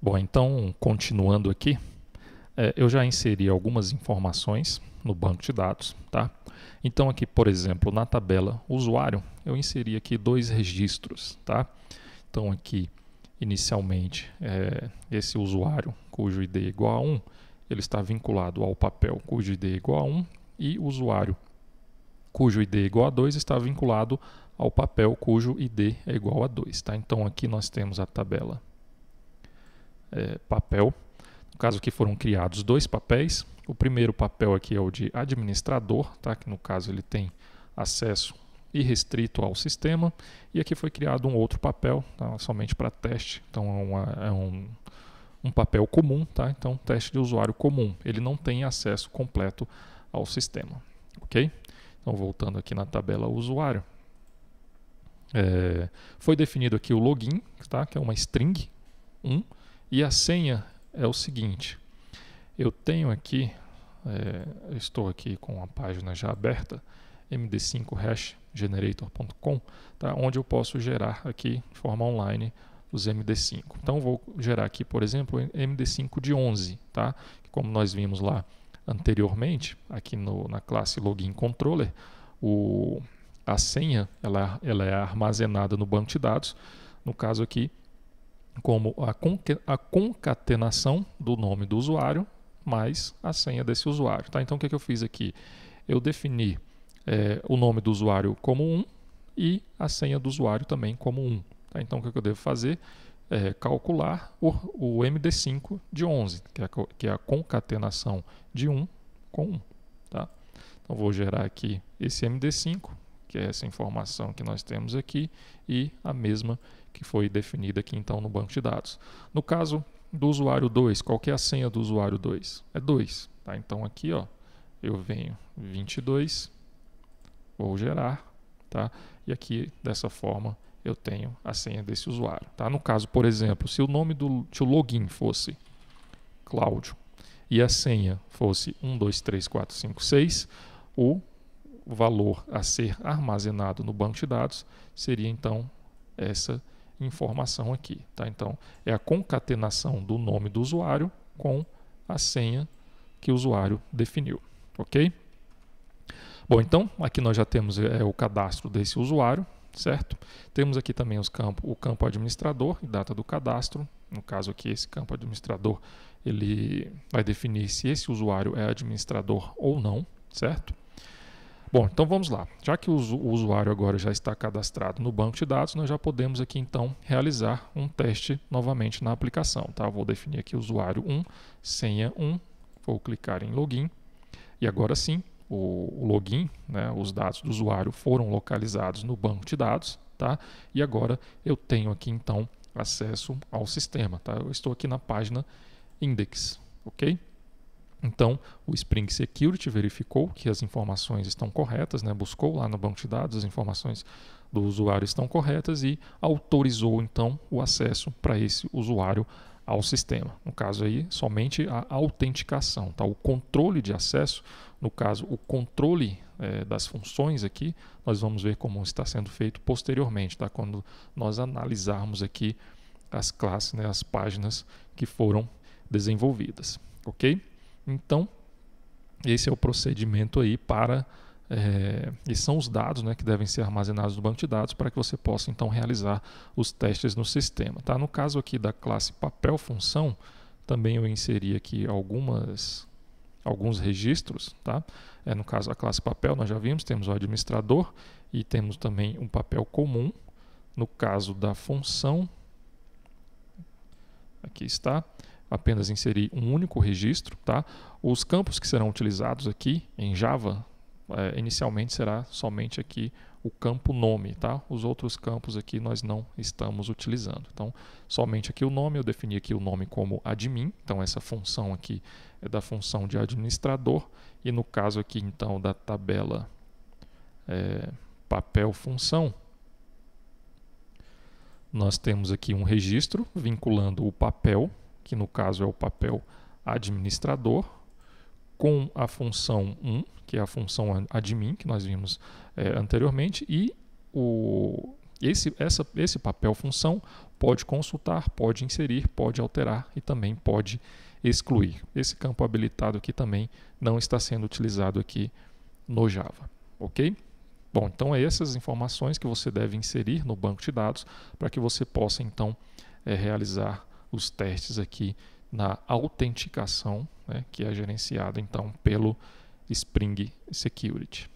Bom, então, continuando aqui, é, eu já inseri algumas informações no banco de dados, tá? Então, aqui, por exemplo, na tabela usuário, eu inseri aqui dois registros, tá? Então, aqui, inicialmente, é, esse usuário cujo ID é igual a 1, ele está vinculado ao papel cujo ID é igual a 1 e usuário cujo ID é igual a 2 está vinculado ao papel cujo ID é igual a 2, tá? Então, aqui nós temos a tabela é, papel. No caso aqui foram criados dois papéis. O primeiro papel aqui é o de administrador, tá? que no caso ele tem acesso irrestrito ao sistema. E aqui foi criado um outro papel, tá? somente para teste. Então é, uma, é um, um papel comum, tá? então teste de usuário comum. Ele não tem acesso completo ao sistema. ok? Então, voltando aqui na tabela usuário, é, foi definido aqui o login, tá? que é uma string 1, um, e a senha é o seguinte: eu tenho aqui, é, eu estou aqui com a página já aberta, md5 hashgenerator.com, tá? onde eu posso gerar aqui de forma online os MD5. Então vou gerar aqui, por exemplo, MD5 de 11, tá? Como nós vimos lá anteriormente, aqui no, na classe login controller, o, a senha ela, ela é armazenada no banco de dados. No caso aqui, como a, concatenação do nome do usuário mais a senha desse usuário. Tá? Então o que, é que eu fiz aqui? Eu defini é, o nome do usuário como 1 um, e a senha do usuário também como 1. Um, tá? Então o que, é que eu devo fazer? É, calcular o, o, MD5 de 11, que é, que é a concatenação de 1 com 1. Tá? Então vou gerar aqui esse MD5 que é essa informação que nós temos aqui, e a mesma que foi definida aqui então no banco de dados. No caso do usuário 2, qual é a senha do usuário 2? É 2. Tá? Então aqui ó, eu venho 22, vou gerar, tá? e aqui dessa forma eu tenho a senha desse usuário. Tá? No caso, por exemplo, se o nome do se o login fosse Cláudio e a senha fosse 123456, o o valor a ser armazenado no banco de dados seria então essa informação aqui. Tá? Então, é a concatenação do nome do usuário com a senha que o usuário definiu. Ok? Bom, então, aqui nós já temos é, é o cadastro desse usuário, certo? Temos aqui também os campos, o campo administrador e data do cadastro. No caso aqui, esse campo administrador, ele vai definir se esse usuário é administrador ou não, certo? Bom, então vamos lá. Já que o usuário agora já está cadastrado no banco de dados, nós já podemos aqui então realizar um teste novamente na aplicação. Tá? Vou definir aqui usuário 1, senha 1, vou clicar em login e agora sim o, login, né, os dados do usuário foram localizados no banco de dados. Tá? E agora eu tenho aqui então acesso ao sistema. Tá? Eu estou aqui na página index. ok? Então, o Spring Security verificou que as informações estão corretas, né? buscou lá no banco de dados as informações do usuário estão corretas e autorizou então o acesso para esse usuário ao sistema. No caso aí, somente a autenticação, tá? O controle de acesso, no caso, o controle é, das funções aqui, nós vamos ver como está sendo feito posteriormente, tá? Quando nós analisarmos aqui as classes, né, as páginas que foram desenvolvidas, ok? Então, esse é o procedimento aí para. É, eh, esses são os dados né, que devem ser armazenados no banco de dados para que você possa então realizar os testes no sistema. Tá? No caso aqui da classe papel função, também eu inseri aqui algumas alguns registros, tá? É, no caso da classe papel nós já vimos, temos o administrador e temos também um papel comum. No caso da função, aqui está, apenas inserir um único registro. Tá? Os campos que serão utilizados aqui em Java, é, inicialmente será somente aqui o campo nome. Tá? Os outros campos aqui nós não estamos utilizando. Então, somente aqui o nome, eu defini aqui o nome como admin. Então, essa função aqui é da função de administrador. E no caso aqui, então, da tabela é, papel função, nós temos aqui um registro vinculando o papel que no caso é o papel administrador, com a função 1, que é a função admin, que nós vimos é, anteriormente, e o, esse, essa, esse papel função pode consultar, pode inserir, pode alterar e também pode excluir. Esse campo habilitado aqui também não está sendo utilizado aqui no Java, ok? Bom, então é essas informações que você deve inserir no banco de dados para que você possa então é, realizar os testes aqui na autenticação, né, que é gerenciado então pelo Spring Security.